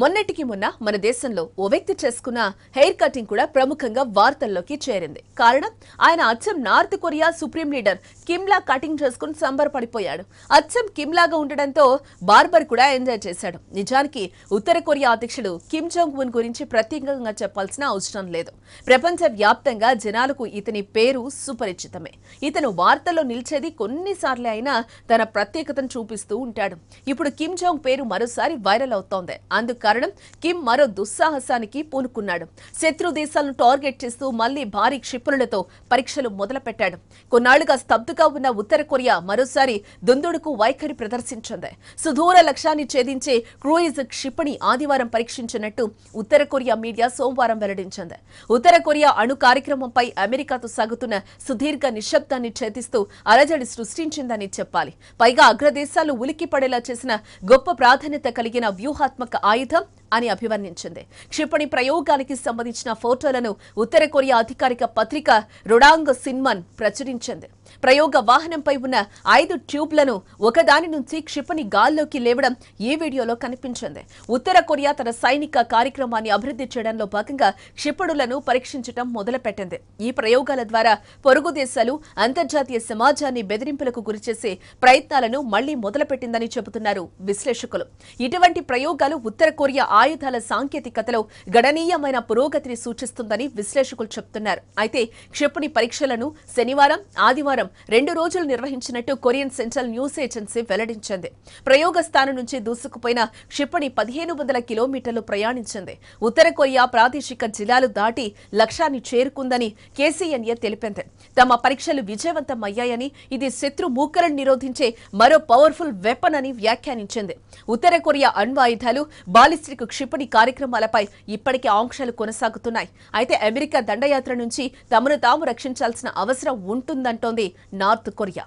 మొన్నటికి మొన్న మన దేశంలో ఓ వ్యక్తి చేసుకున్న హెయిర్ కటింగ్ కూడా ప్రముఖంగా వార్తల్లోకి చేరింది కారణం ఆయన అచ్చం నార్త్ కొరియా సుప్రీం లీడర్ కిమ్లా కటింగ్ చేసుకుని సంబరపడిపోయాడు అచ్చం కిమ్లాగా ఉండడంతో బార్బర్ కూడా ఎంజాయ్ చేశాడు నిజానికి ఉత్తర కొరియా అధ్యక్షుడు కిమ్ జోంగ్ ఉన్ గురించి ప్రత్యేకంగా చెప్పాల్సిన అవసరం లేదు ప్రపంచ వ్యాప్తంగా జనాలకు ఇతని పేరు సుపరిచితమే ఇతను వార్తల్లో నిలిచేది కొన్నిసార్లు అయినా తన ప్రత్యేకతను చూపిస్తూ ఉంటాడు ఇప్పుడు కిమ్ జాంగ్ పేరు మరోసారి వైరల్ అవుతోంది అందుకు కారణం కిమ్ మరో దుస్సాహసానికి పూనుకున్నాడు శత్రు దేశాలను టార్గెట్ చేస్తూ మళ్లీ భారీ క్షిపణులతో పరీక్షలు మొదలుపెట్టాడు కొన్నాళ్లుగా స్తబ్దుగా ఉన్న ఉత్తర కొరియా మరోసారి దుందుడుకు వైఖరి ప్రదర్శించింది సుదూర లక్ష్యాన్ని ఛేదించే క్రూయిజ్ క్షిపణి ఆదివారం పరీక్షించినట్టు ఉత్తర కొరియా మీడియా సోమవారం వెల్లడించింది ఉత్తర కొరియా అణు కార్యక్రమంపై అమెరికాతో సాగుతున్న సుదీర్ఘ నిశ్శబ్దాన్ని ఛేదిస్తూ అలజడి సృష్టించిందని చెప్పాలి పైగా అగ్రదేశాలు ఉలిక్కి చేసిన గొప్ప ప్రాధాన్యత కలిగిన వ్యూహాత్మక ఆయుధ thấp అని అభివర్ణించింది క్షిపణి ప్రయోగానికి సంబంధించిన ఫోటోలను ఉత్తర కొరియా అధికారిక పత్రిక రుడాంగ్ సిన్మన్ ప్రచురించింది ప్రయోగ వాహనంపై ఉన్న ఐదు ట్యూబ్లను ఒకదాని నుంచి క్షిపణి గాల్లోకి లేవడం ఈ వీడియోలో కనిపించింది ఉత్తర కొరియా తన సైనిక కార్యక్రమాన్ని అభివృద్ధి చేయడంలో భాగంగా క్షిపణులను పరీక్షించడం మొదలుపెట్టింది ఈ ప్రయోగాల ద్వారా పొరుగు దేశాలు అంతర్జాతీయ సమాజాన్ని బెదిరింపులకు గురిచేసే ప్రయత్నాలను మళ్లీ మొదలుపెట్టిందని చెబుతున్నారు విశ్లేషకులు ఇటువంటి ప్రయోగాలు ఉత్తర కొరియా ఆయుధాల సాంకేతికతలో గణనీయమైన పురోగతిని సూచిస్తుందని విశ్లేషకులు చెబుతున్నారు అయితే క్షిపణి పరీక్షలను శనివారం ఆదివారం రెండు రోజులు నిర్వహించినట్టు కొరియన్ సెంట్రల్ న్యూస్ ఏజెన్సీ వెల్లడించింది ప్రయోగ స్థానం నుంచి దూసుకుపోయిన క్షిపణి పదిహేను వందల కిలోమీటర్లు ప్రయాణించింది ఉత్తర కొరియా ప్రాదేశిక జిల్లాలు దాటి లక్ష్యాన్ని చేరుకుందని కేసీఎన్ఏ తెలిపింది తమ పరీక్షలు విజయవంతం అయ్యాయని ఇది శత్రు మూకలను నిరోధించే మరో పవర్ఫుల్ వెపన్ అని వ్యాఖ్యానించింది ఉత్తర కొరియా అణ్వాయుధాలు బాలిస్టిక్ క్షిపణి కార్యక్రమాలపై ఇప్పటికే ఆంక్షలు కొనసాగుతున్నాయి అయితే అమెరికా దండయాత్ర నుంచి తమను తాము రక్షించాల్సిన అవసరం ఉంటుందంటోంది నార్త్ కొరియా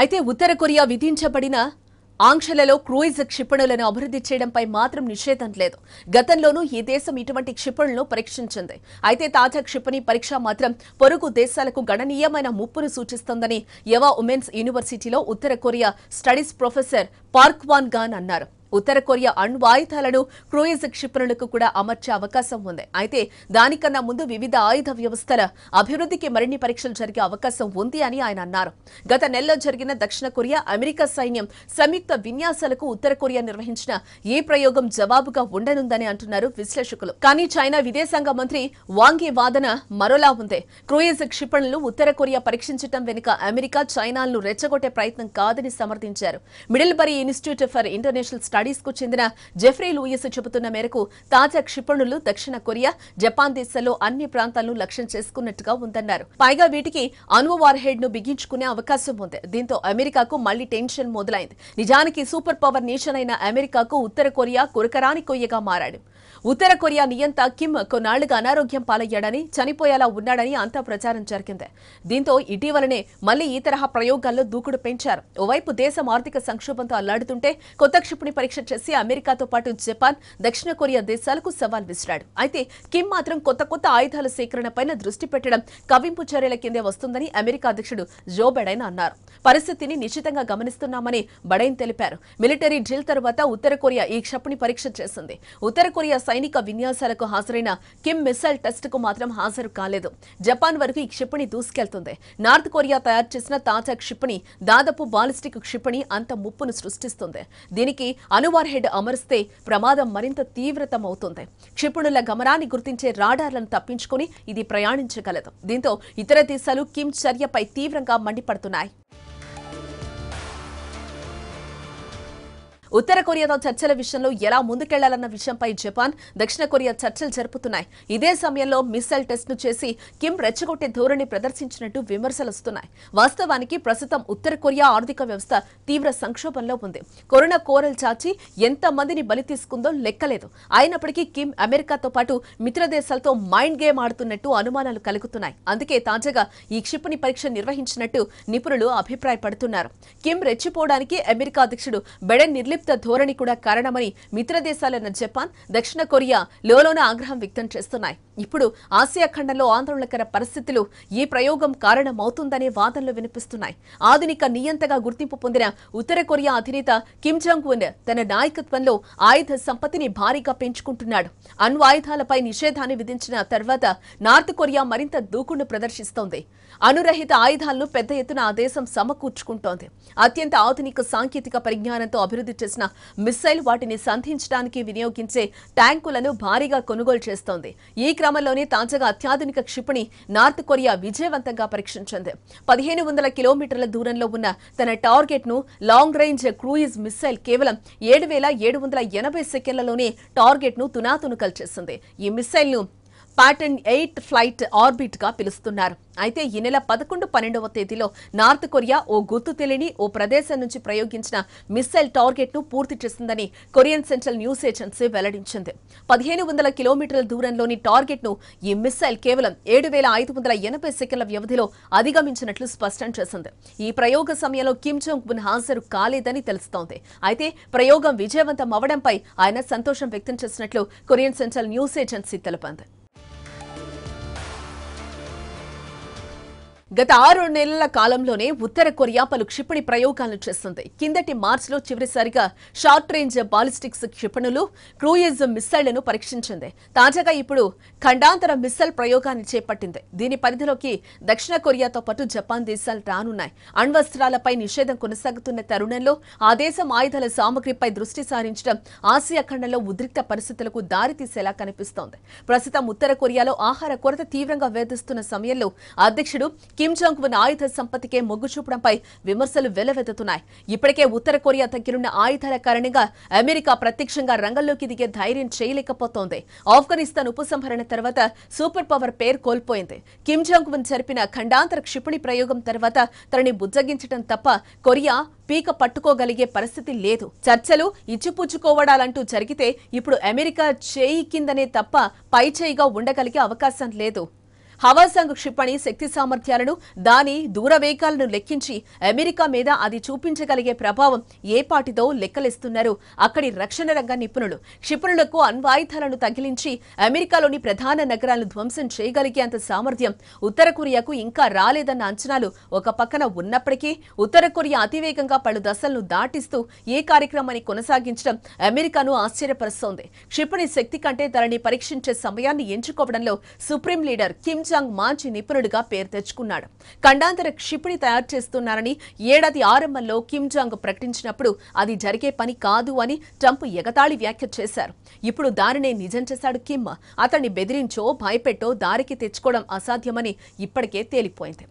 అయితే ఉత్తర కొరియా విధించబడిన ఆంక్షలలో క్రూయిజ్ క్షిపణులను అభివృద్ధి చేయడంపై మాత్రం నిషేధం లేదు గతంలోనూ ఈ దేశం ఇటువంటి క్షిపణులను పరీక్షించింది అయితే తాజా క్షిపణి పరీక్ష మాత్రం పొరుగు దేశాలకు గణనీయమైన ముప్పును సూచిస్తోందని యవా ఉమెన్స్ యూనివర్సిటీలో ఉత్తర కొరియా స్టడీస్ ప్రొఫెసర్ పార్క్వాన్ గాన్ అన్నారు ఉత్తర కొరియా అణు ఆయుధాలను క్రూయిజ్ క్షిపణులకు కూడా అమర్చే అవకాశం ఉంది అయితే దానికన్నా ముందు వివిధ ఆయుధ వ్యవస్థల అభివృద్ధికి మరిన్ని పరీక్షలు జరిగే అవకాశం ఉంది అని ఆయన అన్నారు గత నెలలో జరిగిన దక్షిణ కొరియా అమెరికా సైన్యం సంయుక్త విన్యాసాలకు ఉత్తర కొరియా నిర్వహించిన ఏ ప్రయోగం జవాబుగా ఉండనుందని అంటున్నారు విశ్లేషకులు కానీ చైనా విదేశాంగ మంత్రి వాంగే వాదన మరోలా ఉంది క్రూయిజ్ క్షిపణులు ఉత్తర కొరియా పరీక్షించడం వెనుక అమెరికా చైనాలను రెచ్చగొట్టే ప్రయత్నం కాదని సమర్థించారు Middlebury Institute for International Studies కు చెందిన జెఫ్రీ లూయిస్ చెబుతున్న మేరకు తాజా క్షిపణులు దక్షిణ కొరియా జపాన్ దేశాల్లో అన్ని ప్రాంతాలను లక్ష్యం చేసుకున్నట్టుగా ఉందన్నారు పైగా వీటికి అణు వార్ హెడ్ ను బిగించుకునే అవకాశం ఉంది దీంతో అమెరికాకు మళ్లీ టెన్షన్ మొదలైంది నిజానికి సూపర్ పవర్ నేషన్ అయిన అమెరికాకు ఉత్తర కొరియా కురకరాని కొయ్యగా మారాడు ఉత్తర కొరియా నియంత కిమ్ కొన్నాళ్లుగా అనారోగ్యం పాలయ్యాడని చనిపోయేలా ఉన్నాడని అంతా ప్రచారం జరిగింది దీంతో ఇటీవలనే మళ్లీ ఈ తరహా ప్రయోగాల్లో దూకుడు పెంచారు ఓవైపు దేశం ఆర్థిక సంక్షోభంతో అల్లాడుతుంటే కొత్త క్షిపణి పరీక్ష చేసి అమెరికాతో పాటు జపాన్ దక్షిణ కొరియా దేశాలకు సవాల్ విసిరాడు అయితే కిమ్ మాత్రం కొత్త కొత్త ఆయుధాల సేకరణపైన దృష్టి పెట్టడం కవింపు చర్యల కిందే వస్తుందని అమెరికా అధ్యక్షుడు జో బెడైన్ అన్నారు పరిస్థితిని నిశ్చితంగా గమనిస్తున్నామని బడైన్ తెలిపారు మిలిటరీ డ్రిల్ తర్వాత ఉత్తర కొరియా ఈ క్షిపణి పరీక్ష చేసింది ఉత్తర కొరియా సైనిక విన్యాసాలకు హాజరైన కిమ్ మిసైల్ కు మాత్రం హాజరు కాలేదు జపాన్ వరకు ఈ క్షిపణి దూసుకెళ్తుంది నార్త్ కొరియా తయారు చేసిన తాజా క్షిపణి దాదాపు బాలిస్టిక్ క్షిపణి అంత ముప్పును సృష్టిస్తుంది దీనికి అనువార్ హెడ్ అమరిస్తే ప్రమాదం మరింత తీవ్రతమవుతుంది క్షిపణుల గమనాన్ని గుర్తించే రాడార్లను తప్పించుకుని ఇది ప్రయాణించగలదు దీంతో ఇతర దేశాలు కిమ్ చర్యపై తీవ్రంగా మండిపడుతున్నాయి ఉత్తర కొరియాతో చర్చల విషయంలో ఎలా ముందుకెళ్లాలన్న విషయంపై జపాన్ దక్షిణ కొరియా చర్చలు జరుపుతున్నాయి ఇదే సమయంలో మిస్సైల్ ను చేసి కిమ్ రెచ్చగొట్టే ధోరణి ప్రదర్శించినట్టు వస్తున్నాయి వాస్తవానికి ప్రస్తుతం ఉత్తర కొరియా ఆర్థిక వ్యవస్థ తీవ్ర సంక్షోభంలో ఉంది కరోనా కోరలు చాచి ఎంత మందిని బలి తీసుకుందో లెక్కలేదు అయినప్పటికీ కిమ్ అమెరికాతో పాటు మిత్ర దేశాలతో మైండ్ గేమ్ ఆడుతున్నట్టు అనుమానాలు కలుగుతున్నాయి అందుకే తాజాగా ఈ క్షిపణి పరీక్ష నిర్వహించినట్టు నిపుణులు అభిప్రాయపడుతున్నారు కిమ్ రెచ్చిపోవడానికి అమెరికా అధ్యక్షుడు బెడెన్ నిర్లిప్ సంక్షిప్త ధోరణి కూడా కారణమని మిత్రదేశాలైన జపాన్ దక్షిణ కొరియా లోలోన ఆగ్రహం వ్యక్తం చేస్తున్నాయి ఇప్పుడు ఆసియా ఖండంలో ఆందోళనకర పరిస్థితులు ఈ ప్రయోగం కారణమవుతుందనే వాదనలు వినిపిస్తున్నాయి ఆధునిక నియంతగా గుర్తింపు పొందిన ఉత్తర కొరియా అధినేత కిమ్ జాంగ్ ఉన్ తన నాయకత్వంలో ఆయుధ సంపత్తిని భారీగా పెంచుకుంటున్నాడు అణు ఆయుధాలపై నిషేధాన్ని విధించిన తర్వాత నార్త్ కొరియా మరింత దూకుడు ప్రదర్శిస్తోంది అనురహిత ఆయుధాలను పెద్ద ఎత్తున ఆ దేశం సమకూర్చుకుంటోంది అత్యంత ఆధునిక సాంకేతిక పరిజ్ఞానంతో అభివృద్ధి చేసిన మిస్సైల్ వాటిని సంధించడానికి వినియోగించే ట్యాంకులను భారీగా కొనుగోలు చేస్తోంది ఈ క్రమంలోనే తాజాగా అత్యాధునిక క్షిపణి నార్త్ కొరియా విజయవంతంగా పరీక్షించింది పదిహేను వందల కిలోమీటర్ల దూరంలో ఉన్న తన టార్గెట్ ను లాంగ్ రేంజ్ క్రూయిజ్ మిస్సైల్ కేవలం ఏడు వేల ఏడు వందల ఎనభై సెకండ్లలోనే టార్గెట్ ను తునాతునుకలు చేసింది ఈ మిస్సైల్ ను ప్యాటర్న్ ఎయిట్ ఫ్లైట్ ఆర్బిట్ గా పిలుస్తున్నారు అయితే ఈ నెల పదకొండు పన్నెండవ తేదీలో నార్త్ కొరియా ఓ గుర్తు తెలియని ఓ ప్రదేశం నుంచి ప్రయోగించిన మిస్సైల్ టార్గెట్ ను పూర్తి చేసిందని కొరియన్ సెంట్రల్ న్యూస్ ఏజెన్సీ వెల్లడించింది పదిహేను వందల కిలోమీటర్ల దూరంలోని టార్గెట్ ను ఈ మిస్సైల్ కేవలం ఏడు వేల ఐదు వందల ఎనభై సెకండ్ల వ్యవధిలో అధిగమించినట్లు స్పష్టం చేసింది ఈ ప్రయోగ సమయంలో కిమ్ జోంగ్ ఉన్ హాజరు కాలేదని తెలుస్తోంది అయితే ప్రయోగం విజయవంతం అవడంపై ఆయన సంతోషం వ్యక్తం చేసినట్లు కొరియన్ సెంట్రల్ న్యూస్ ఏజెన్సీ తెలిపింది గత ఆరు నెలల కాలంలోనే ఉత్తర కొరియా పలు క్షిపణి ప్రయోగాలను చేస్తుంది కిందటి మార్చిలో చివరిసారిగా షార్ట్ రేంజ్ బాలిస్టిక్స్ క్షిపణులు క్రూయిజ్ మిస్సైళ్లను పరీక్షించింది తాజాగా ఇప్పుడు ఖండాంతర మిస్సైల్ ప్రయోగాన్ని చేపట్టింది దీని పరిధిలోకి దక్షిణ కొరియాతో పాటు జపాన్ దేశాలు రానున్నాయి అణ్వస్త్రాలపై నిషేధం కొనసాగుతున్న తరుణంలో ఆ దేశం ఆయుధాల సామగ్రిపై దృష్టి సారించడం ఆసియా ఖండంలో ఉద్రిక్త పరిస్థితులకు దారితీసేలా కనిపిస్తోంది ప్రస్తుతం ఉత్తర కొరియాలో ఆహార కొరత తీవ్రంగా వేధిస్తున్న సమయంలో అధ్యక్షుడు కిమ్ జాంగ్ ఉన్న ఆయుధ సంపత్తికే మొగ్గు చూపడంపై విమర్శలు వెలవెత్తుతున్నాయి ఇప్పటికే ఉత్తర కొరియా దగ్గరున్న ఆయుధాల కారణంగా అమెరికా ప్రత్యక్షంగా రంగంలోకి దిగే ధైర్యం చేయలేకపోతోంది ఆఫ్ఘనిస్తాన్ ఉపసంహరణ తర్వాత సూపర్ పవర్ పేరు కోల్పోయింది కిమ్ జాంగ్ ఉన్ జరిపిన ఖండాంతర క్షిపణి ప్రయోగం తర్వాత తనని బుజ్జగించడం తప్ప కొరియా పీక పట్టుకోగలిగే పరిస్థితి లేదు చర్చలు ఇచ్చిపుచ్చుకోవడాలంటూ జరిగితే ఇప్పుడు అమెరికా చేయి కిందనే తప్ప పై చేయిగా ఉండగలిగే అవకాశం లేదు హవాసంగ్ క్షిపణి శక్తి సామర్థ్యాలను దాని దూరవేగాలను లెక్కించి అమెరికా మీద అది చూపించగలిగే ప్రభావం ఏపాటిదో లెక్కలేస్తున్నారు అక్కడి రక్షణ రంగ నిపుణులు క్షిపణులకు అణ్వాయుధాలను తగిలించి అమెరికాలోని ప్రధాన నగరాలను ధ్వంసం చేయగలిగేంత సామర్థ్యం ఉత్తర కొరియాకు ఇంకా రాలేదన్న అంచనాలు ఒక పక్కన ఉన్నప్పటికీ ఉత్తర కొరియా అతివేగంగా పలు దశలను దాటిస్తూ ఏ కార్యక్రమాన్ని కొనసాగించడం అమెరికాను ఆశ్చర్యపరుస్తోంది క్షిపణి శక్తి కంటే దానిని పరీక్షించే సమయాన్ని ఎంచుకోవడంలో సుప్రీం లీడర్ కిమ్ జంగ్ మాంచి నిపుణుడిగా పేరు తెచ్చుకున్నాడు ఖండాంతర క్షిపణి తయారు చేస్తున్నారని ఏడాది ఆరంభంలో కిమ్ జాంగ్ ప్రకటించినప్పుడు అది జరిగే పని కాదు అని ట్రంప్ ఎగతాళి వ్యాఖ్య చేశారు ఇప్పుడు దానినే నిజం చేశాడు కిమ్ అతన్ని బెదిరించో భయపెట్టో దారికి తెచ్చుకోవడం అసాధ్యమని ఇప్పటికే తేలిపోయింది